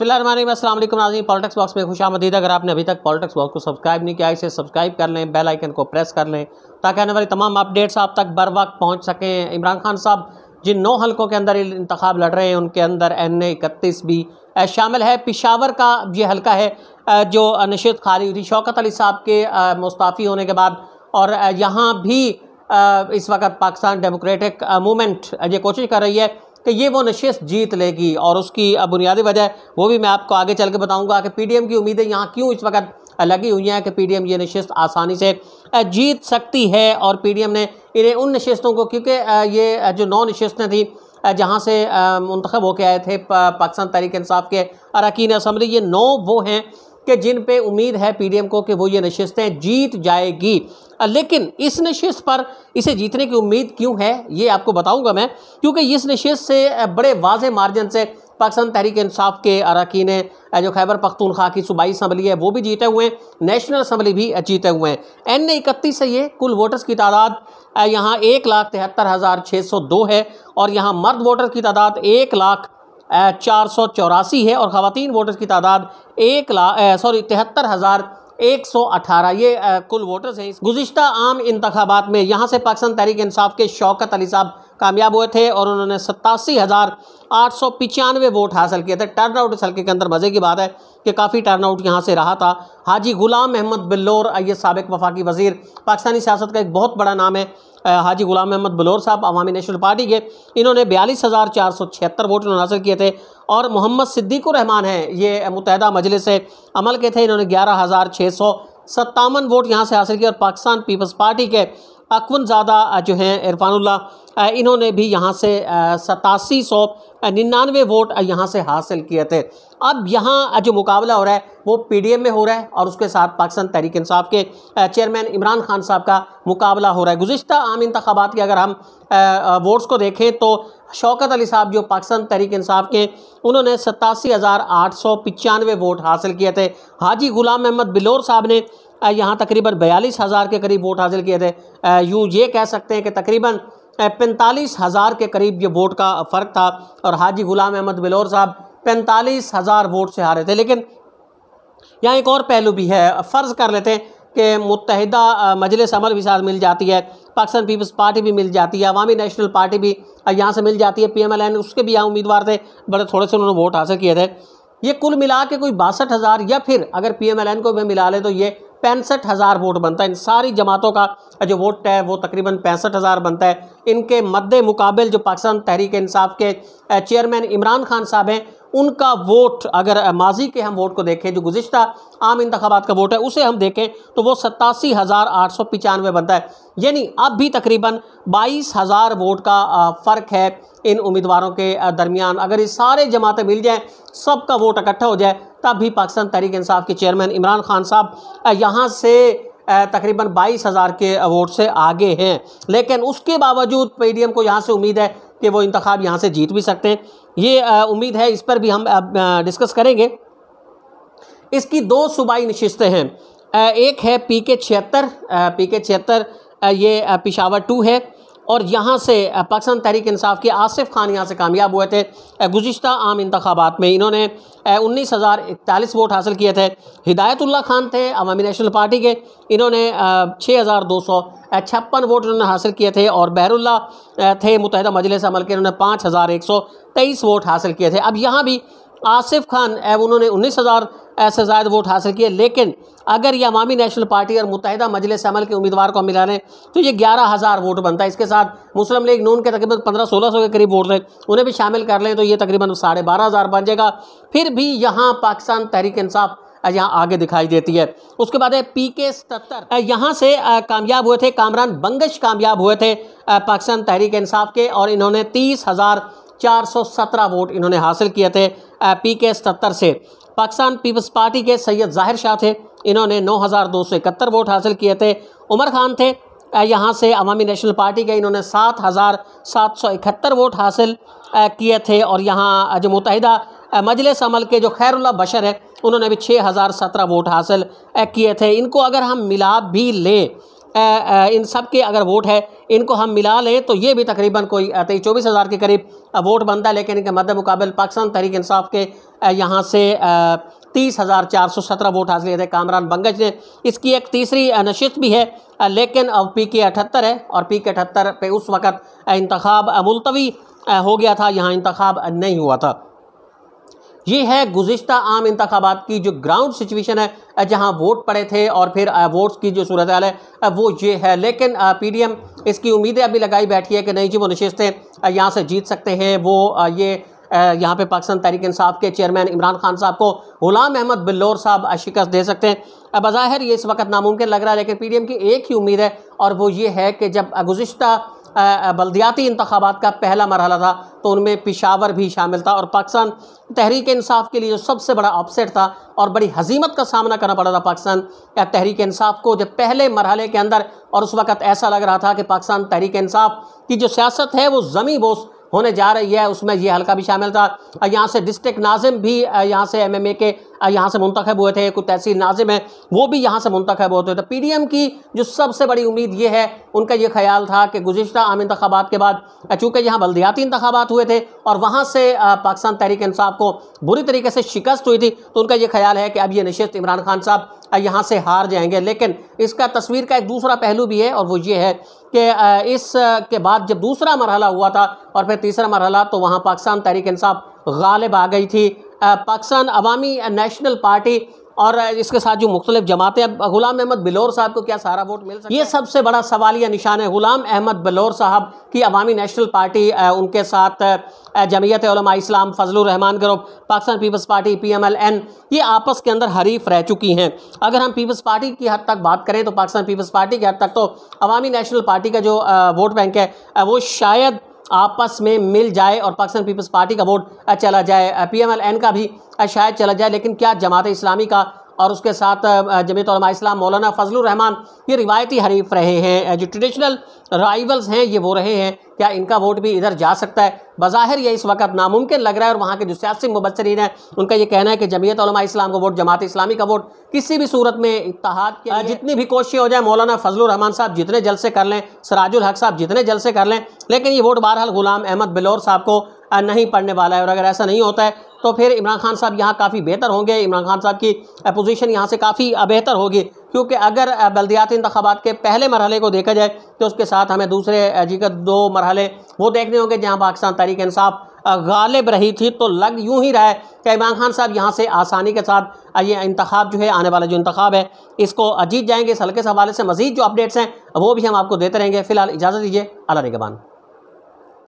Aslam Nazi politics box में खुश आमदीद अगर आपने अभी तक पॉलिटिक्स बॉक्स को सब्सक्राइब नहीं किया इसे सब्सक्राइब कर लें बेल आइकन को प्रेस कर लें ताकि आने वाली तमाम अपडेट्स आप तक बर वक्त पहुँच सकें इमरान खान साहब जिन नौ हलकों के अंदर इंतखब लड़ रहे हैं उनके अंदर एन ए इकतीस भी शामिल है पिशावर का ये हल्का है जो नशत खाली हुई थी शौकत अली साहब के मुस्ताफ़ी होने के बाद और यहाँ भी इस वक्त पाकिस्तान डेमोक्रेटिक मूवमेंट ये कोशिश कर रही है कि ये वो नशस्त जीत लेगी और उसकी बुनियादी वजह वो भी मैं आपको आगे चल के बताऊँगा कि पी की उम्मीदें यहाँ क्यों इस वक्त लगी हुई हैं कि पी ये नशस्त आसानी से जीत सकती है और पी ने इन्हें उन नशस्तों को क्योंकि ये जो नौ नशस्तें थी जहाँ से मंतखब होके आए थे पाकिस्तान तहरीक इंसाफ के अरकान असम्बली ये नौ वो हैं कि जिन पे उम्मीद है पीडीएम को कि वो ये नशस्तें जीत जाएगी लेकिन इस नशस्त पर इसे जीतने की उम्मीद क्यों है ये आपको बताऊंगा मैं क्योंकि इस नशस्त से बड़े वाज मार्जिन से पाकिस्तान तहरीक इंसाफ के अरकान जो खैबर पख्तूनख्वा की सूबाई असम्बली है वो भी जीते हुए हैं नेशनल असम्बली भी जीते हुए हैं एन इकतीस है ये कुल वोटर्स की तादाद यहाँ एक लाख तिहत्तर हज़ार छः सौ दो है और यहाँ मर्द वोटर की तादाद एक लाख चार सौ चौरासी है और ख़वान वोटर्स की तादाद एक लाख सॉरी तिहत्तर हज़ार एक सौ अठारह ये आ, कुल वोटर्स हैं गुज्त आम इंतबात में यहाँ से पाकिस्तान तहरीक इंसाफ के शौकत अली साहब कामयाब हुए थे और उन्होंने सत्तासी हज़ार आठ सौ पचानवे वोट हासिल किए थे टर्न आउट इस हल्के के अंदर मज़े की बात है कि काफ़ी टर्न आउट यहाँ से रहा था हाजी गुलाम अहमद बिल्लोर आइए सबक वफाकी वजीर पाकिस्तानी सियासत का एक बहुत बड़ा नाम है हाजी गुलाम अहमद बलोर साहब अवामी नेशनल पार्टी के इन्होंने बयालीस हज़ार चार सौ छिहत्तर वोट इन्होंने हासिल किए थे और मोहम्मद सिद्दीकुररहमान हैं ये मुतहदा मजलिस अमल के थे इन्होंने ग्यारह हज़ार छः सौ सत्तावन वोट यहाँ से हासिल किए और पाकिस्तान पीपल्स पार्टी के अकवनजादा जो हैं इरफानुल्ला इन्होंने भी यहाँ से सतासी सौ निन्यानवे वोट यहाँ से हासिल किए थे अब यहाँ जो मुकाबला हो रहा है वो पीडीएम में हो रहा है और उसके साथ पाकिस्तान तहरीक इंसाफ के चेयरमैन इमरान खान साहब का मुकाबला हो रहा है गुज्त आम इंतबात के अगर हम वोट्स को देखें तो शौकत अली साहब जो पाकिस्तान तहरीक इंसाफ के उन्होंने सतासी हज़ार आठ सौ पचानवे वोट हासिल किए थे हाजी गुलाम अहमद बिलोर साहब ने यहाँ तकरीबन बयालीस हज़ार के करीब वोट हासिल किए थे यूँ ये कह सकते हैं कि तकरीबन पैंतालीस हज़ार के करीब ये वोट का फ़र्क था और हाजी गुलाम अहमद बिलोर साहब पैंतालीस हज़ार वोट से हारे थे लेकिन यहाँ एक और पहलू भी है फ़र्ज़ कर लेते हैं कि मुतहदा मजलिस अमल भी साथ मिल जाती है पाकिस्तान पीपल्स पार्टी भी मिल जाती है अवामी नेशनल पार्टी भी यहाँ से मिल जाती है पी एम एल एन उसके भी यहाँ उम्मीदवार थे बड़े थोड़े से उन्होंने वोट हासिल किए थे ये कुल मिला के कोई बासठ हज़ार या फिर अगर पी एम एल एन को भी मिला ले तो ये पैंसठ हज़ार वोट बनता है इन सारी जमातों का जो वोट है वो तकरीबन पैंसठ हज़ार बनता है इनके मद्दे मुकाबल जो पाकिस्तान तहरीक इंसाफ के चेयरमैन इमरान खान साहब हैं उनका वोट अगर माजी के हम वोट को देखें जो गुज्त आम इंतबात का वोट है उसे हम देखें तो वो सतासी हज़ार आठ सौ पचानवे बनता है यानी अब भी तकरीबन बाईस हज़ार वोट का फ़र्क है इन उम्मीदवारों के दरमियान अगर ये सारे जमातें मिल जाएँ सबका वोट इकट्ठा हो जाए तब भी पाकिस्तान तहरीक इंसाफ के चेयरमैन इमरान खान साहब यहाँ से तकरीबन बाईस हज़ार के वोट से आगे हैं लेकिन उसके बावजूद पी को यहाँ से उम्मीद है कि वो इंतखब यहाँ से जीत भी सकते हैं ये उम्मीद है इस पर भी हम डिस्कस करेंगे इसकी दो सूबाई नशस्तें हैं एक है पी के छिहत्तर पी के छिहत्तर ये पिशावर टू है और यहाँ से पाकिस्तान तहरीक इंसाफ के आसिफ खान यहाँ से कामयाब हुए थे गुज्त आम इंतबात में इन्होंने उन्नीस हज़ार इकतालीस वोट हासिल किए थे हिदायतुल्ला खान थे अवामी नेशनल पार्टी के इन्होंने छः हज़ार दो सौ छप्पन वोट इन्होंने हासिल किए थे और बहरुल्ला थे मुतहदा मजलिस अमल के इन्होंने पाँच हज़ार एक सौ तेईस वोट हासिल किए थे अब यहाँ भी आसिफ खान उन्होंने उन्नीस हज़ार ऐसे ज्यादा वोट हासिल किए लेकिन अगर ये अवामी नेशनल पार्टी और मुतहदा मजलिस अमल के उम्मीदवार को मिला लें तो ये ग्यारह हज़ार वोट बनता है इसके साथ मुस्लिम लीग नून के तकरीबन पंद्रह सोलह सौ के करीब वोट रहे उन्हें भी शामिल कर लें तो ये तकरीबन साढ़े बारह हज़ार बन जाएगा फिर भी यहाँ पाकिस्तान तहरीक इंसाफ यहाँ आगे दिखाई देती है उसके बाद है पी के सतर यहाँ से कामयाब हुए थे कामरान बंगश कामयाब हुए थे पाकिस्तान तहरीक इंसाफ के और इन्होंने तीस हज़ार चार सौ सत्रह वोट इन्होंने हासिल किए थे पी के सतर से पाकिस्तान पीपल्स पार्टी के सैयद जाहिर शाह थे इन्होंने नौ हज़ार दो सौ इकहत्तर वोट हासिल किए थे उमर खान थे यहाँ से अवामी नेशनल पार्टी के इन्होंने सात हज़ार सात सौ इकहत्तर वोट हासिल किए थे और यहाँ जो मुतहदा मजलिस अमल के जो खैरुल्ला बशर है उन्होंने भी छः हज़ार सत्रह वोट हासिल किए थे इनको अगर हम मिला भी लें इन सब के अगर वोट है इनको हम मिला लें तो ये भी तकरीबन कोई तेईस चौबीस हज़ार के करीब वोट बनता है लेकिन इनके मद मुकाबल पाकिस्तान तहरीक इंसाफ के यहाँ से तीस हज़ार चार सौ सत्रह वोट हासिल किए थे कामरान बंगज ने इसकी एक तीसरी नशस्त भी है लेकिन अब पी के अठहत्तर है और पी के अठहत्तर पर उस वक़्त इंतखब मुलतवी हो गया था यहाँ इंतखब नहीं हुआ था ये है गुज्त आम इंतबात की जो ग्राउंड सिचुएशन है जहां वोट पड़े थे और फिर वोट्स की जो सूरत है वो ये है लेकिन पीडीएम इसकी उम्मीदें अभी लगाई बैठी है कि नहीं जी वो नशस्तें यहाँ से जीत सकते हैं वो ये यहाँ पे पाकिस्तान तहरीक इंसाफ के चेयरमैन इमरान खान साहब को गुलाम अहमद बिल्लोर साहब शिकस्त दे सकते हैं बज़ाहिर ये इस वक्त नामुमकिन लग रहा है लेकिन एम की एक ही उम्मीद है और वो ये है कि जब गुज्तर बलदियाती इंतबात का पहला मरहला था तो उनमें पिशावर भी शामिल था और पाकिस्तान तहरीक इंसाफ के लिए जो सबसे बड़ा ऑपसेट था और बड़ी हजीमत का सामना करना पड़ा था पाकिस्तान तहरीक इंसाफ को जब पहले मरहले के अंदर और उस वक़्त ऐसा लग रहा था कि पाकिस्तान तहरीक इंसाफ की जो सियासत है वो ज़मी बोस होने जा रही है उसमें ये हल्का भी शामिल था यहाँ से डिस्ट्रिक्ट नाजिम भी यहाँ से एम के यहाँ से मुंतखब हुए थे कुछ तहसील नाजिम है वो भी यहाँ से मुंतखब होते थे पी तो की जो सबसे बड़ी उम्मीद ये है उनका ये ख्याल था कि गुजशत आम इंतबात के बाद चूँकि यहाँ बल्दियाती इंतबात हुए थे और वहाँ से पाकिस्तान तहरीक इंसाफ को बुरी तरीके से शिकस्त हुई थी तो उनका ये ख्याल है कि अब ये नशस्त इमरान खान साहब यहाँ से हार जाएंगे लेकिन इसका तस्वीर का एक दूसरा पहलू भी है और वो ये है कि इस के बाद जब दूसरा मरहला हुआ था और फिर तीसरा मरहला तो वहाँ पाकिस्तान तहरीक इंसाफ गालिब आ गई थी पाकिस्तान अवामी नेशनल पार्टी और इसके साथ जो मुख्तलिफ जमातें अब गुलाम अहमद बिलौर साहब को क्या सारा वोट मिल सकता ये सबसे बड़ा सवाल या निशान है गुलाम अहमद बिलौर साहब की अवामी नेशनल पार्टी उनके साथ Jamiat Islam Fazl Rehman group Pakistan Peoples Party P M L N ये आपस के अंदर हरीफ रह चुकी हैं अगर हम पीपल्स पार्टी की हद तक बात करें तो पाकिस्तान पीपल्स पार्टी की हद तक तो अवामी नेशनल पार्टी का जो वोट बैंक है वो शायद आपस में मिल जाए और पाकिस्तान पीपल्स पार्टी का वोट चला जाए पीएमएलएन का भी शायद चला जाए लेकिन क्या जमात इस्लामी का और उसके साथ जमीत इस्लाम मौलाना रहमान ये रिवायती हरीफ रहे हैं जो ट्रेडिशनल राइवल्स हैं ये वो रहे हैं क्या इनका वोट भी इधर जा सकता है बाहिर ये इस वक्त नामुमकिन लग रहा है और वहाँ के जो सियासी मुबसरीन हैं उनका यह कहना है कि जमीयत इस्लाम का वोट जमात इस्लामी का वोट किसी भी सूरत में इतहाद के जितनी भी कोशिशें हो जाए मौलाना रहमान साहब जितने जलसे कर लें सराजुल हक साहब जितने जलसे कर लें लेकिन ये वोट बहरहाल गुलाम अहमद बिलौर साहब को नहीं पढ़ने वाला है और अगर ऐसा नहीं होता है तो फिर इमरान खान साहब यहाँ काफ़ी बेहतर होंगे इमरान खान साहब की पोजीशन यहाँ से काफ़ी बेहतर होगी क्योंकि अगर बलदियाती इंतबात के पहले मरहले को देखा जाए तो उसके साथ हमें दूसरे जिकत दो मरहले वो देखने होंगे जहाँ पाकिस्तान तहरीक इंसाफ गालिब रही थी तो लग यूँ ही रहा है कि इमरान खान साहब यहाँ से आसानी के साथ ये इंतखब जो है आने वाला जो इंतखब है इसको जीत जाएंगे इस हल्के से हवाले से मजीद जो अपडेट्स हैं वो भी हम आपको देते रहेंगे फिलहाल इजाज़त दीजिए अला निगबान